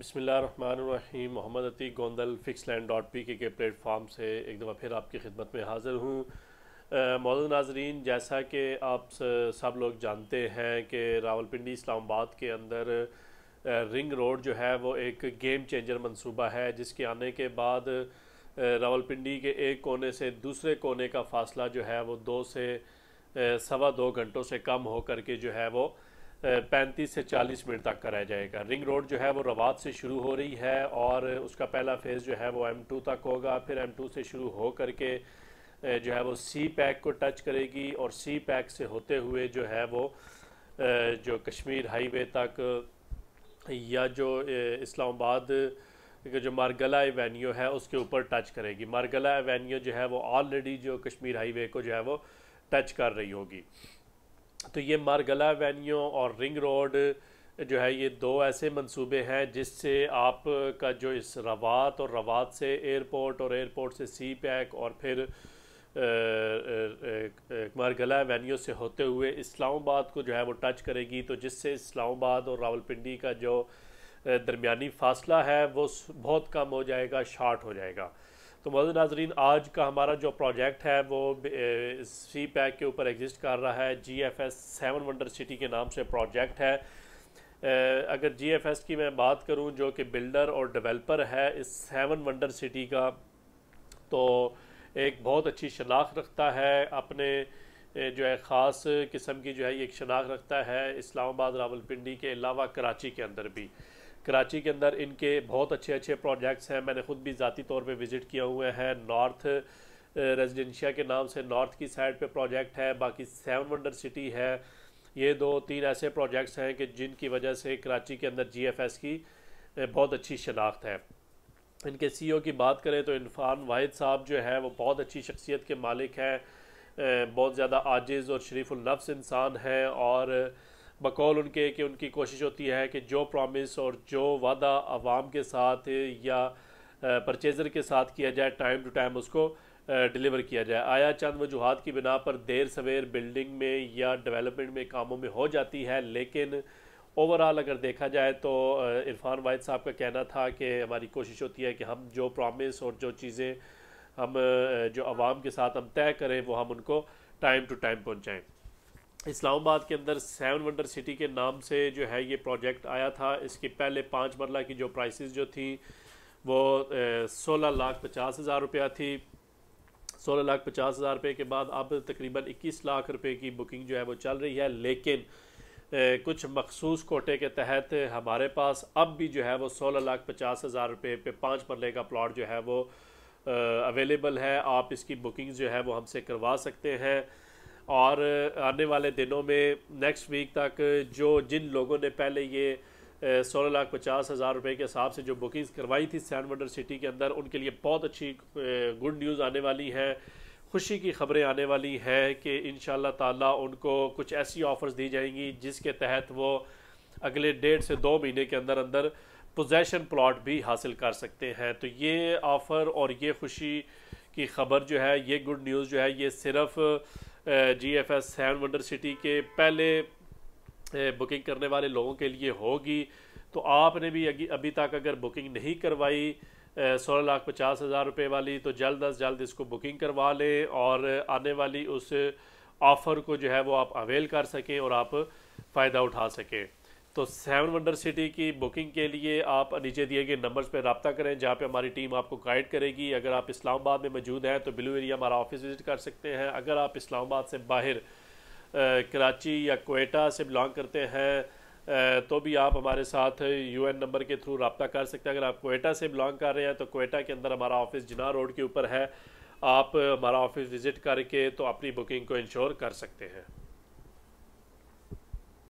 बिसमीम Mohammad Ati Gondal fix land dot P K, के platform से एक दफ़ा फिर आपकी खिदमत में हाज़िर हूँ मौजूद नाजरीन जैसा कि आप सब लोग जानते हैं कि रावलपिंडी इस्लामाबाद के अंदर रिंग रोड जो है वो एक गेम चेंजर मनसूबा है जिसके आने के बाद रावलपिंडी के एक कोने से दूसरे कोने का फासला जो है वो दो से सवा दो घंटों से कम हो कर के जो है वो पैंतीस से चालीस मिनट तक कराया जाएगा रिंग रोड जो है वो रवात से शुरू हो रही है और उसका पहला फेज़ जो है वो एम टू तक होगा फिर एम टू से शुरू हो करके जो है वो सी पैक को टच करेगी और सी पैक से होते हुए जो है वो जो कश्मीर हाईवे तक या जो इस्लामाबाद जो मारगला एवेन्यू है उसके ऊपर टच करेगी मारगला एवेन्यू जो है वो ऑलरेडी जो कश्मीर हाईवे को जो है वो टच कर रही होगी तो ये मारगला वेन्यू और रिंग रोड जो है ये दो ऐसे मंसूबे हैं जिससे आप का जो इस रवात और रवात से एयरपोर्ट और एयरपोर्ट से सी पैक और फिर मारगला वेन्यू से होते हुए इस्लामाबाद को जो है वो टच करेगी तो जिससे इस्लामाबाद और रावलपिंडी का जो दरमिया फासला है वो बहुत कम हो जाएगा शार्ट हो जाएगा तो मदद नाजरीन आज का हमारा जो प्रोजेक्ट है वो सी पैक के ऊपर एग्जिस्ट कर रहा है G F S seven wonder city के नाम से प्रोजेक्ट है अगर जी एफ एस की मैं बात करूं जो कि बिल्डर और डेवलपर है इस सेवन वंडर सिटी का तो एक बहुत अच्छी शनाख्त रखता है अपने जो है ख़ास किस्म की जो है एक शनाख्त रखता है इस्लामाबाद रावलपिंडी के अलावा कराची के अंदर भी कराची के अंदर इनके बहुत अच्छे अच्छे प्रोजेक्ट्स हैं मैंने ख़ुद भी ज़ाती तौर पे विज़िट किया हुए हैं नॉर्थ रेजिडेंशिया के नाम से नॉर्थ की साइड पे प्रोजेक्ट है बाकी सेवन वंडर सिटी है ये दो तीन ऐसे प्रोजेक्ट्स हैं कि जिनकी वजह से कराची के अंदर जी की बहुत अच्छी शनाख्त है इनके सी e की बात करें तो इरफान वाहिद साहब जो है वो बहुत अच्छी शख्सियत के मालिक हैं बहुत ज़्यादा आजिज़ और शरीफुलनफ्स इंसान हैं और बकौल उनके कि उनकी कोशिश होती है कि जो प्रॉमिस और जो वादा आवाम के साथ या परचेज़र के साथ किया जाए टाइम टू टाइम उसको डिलीवर किया जाए आया चंद वजूहत की बिना पर देर सवेर बिल्डिंग में या डेवलपमेंट में कामों में हो जाती है लेकिन ओवरऑल अगर देखा जाए तो इरफान वाहिद साहब का कहना था कि हमारी कोशिश होती है कि हम जो प्रॉमिस और जो चीज़ें हम जो आवाम के साथ हम तय करें वो हम उनको टाइम टू टाइम पहुँचाएँ इस्लामाबाद के अंदर सेवन वंडर सिटी के नाम से जो है ये प्रोजेक्ट आया था इसकी पहले पाँच मरला की जो प्राइसेस जो थी वो सोलह लाख पचास हज़ार रुपया थी सोलह लाख पचास हज़ार रुपये के बाद अब तकरीबन इक्कीस लाख रुपये की बुकिंग जो है वो चल रही है लेकिन कुछ मखसूस कोटे के तहत हमारे पास अब भी जो है वो सोलह लाख पचास हज़ार रुपये पे पाँच मरले का प्लाट जो है वो अवेलेबल है आप इसकी बुकिंग जो है वो हमसे करवा सकते हैं और आने वाले दिनों में नेक्स्ट वीक तक जो जिन लोगों ने पहले ये सोलह लाख पचास हज़ार रुपये के हिसाब से जो बुकिंग्स करवाई थी सैन वंडर सिटी के अंदर उनके लिए बहुत अच्छी गुड न्यूज़ आने वाली है खुशी की खबरें आने वाली हैं कि इन ताला उनको कुछ ऐसी ऑफ़र्स दी जाएंगी जिसके तहत वो अगले डेढ़ से दो महीने के अंदर अंदर पोजेसन प्लॉट भी हासिल कर सकते हैं तो ये ऑफ़र और ये खुशी की खबर जो है ये गुड न्यूज़ जो है ये सिर्फ़ G F S seven wonder city के पहले बुकिंग करने वाले लोगों के लिए होगी तो आपने भी अभी तक अगर बुकिंग नहीं करवाई सोलह लाख पचास हज़ार रुपये वाली तो जल्द अज जल्द इसको बुकिंग करवा लें और आने वाली उस ऑफ़र को जो है वो आप अवेल कर सकें और आप फ़ायदा उठा सकें तो सेवन वंडर सिटी की बुकिंग के लिए आप नीचे दिए गए नंबर्स पर रबता करें जहाँ पे हमारी टीम आपको गाइड करेगी अगर आप इस्लामाबाद में मौजूद हैं तो ब्लू एरिया हमारा ऑफिस विज़िट कर सकते हैं अगर आप इस्लामाबाद से बाहर कराची या कोयटा से बिलोंग करते हैं तो भी आप हमारे साथ यू एन नंबर के थ्रू रबता कर सकते हैं अगर आप कोयटा से बिलोंग कर रहे हैं तो कोयटा के अंदर हमारा ऑफिस जिना रोड के ऊपर है आप हमारा ऑफिस विज़िट करके तो अपनी बुकिंग को इंश्योर कर सकते हैं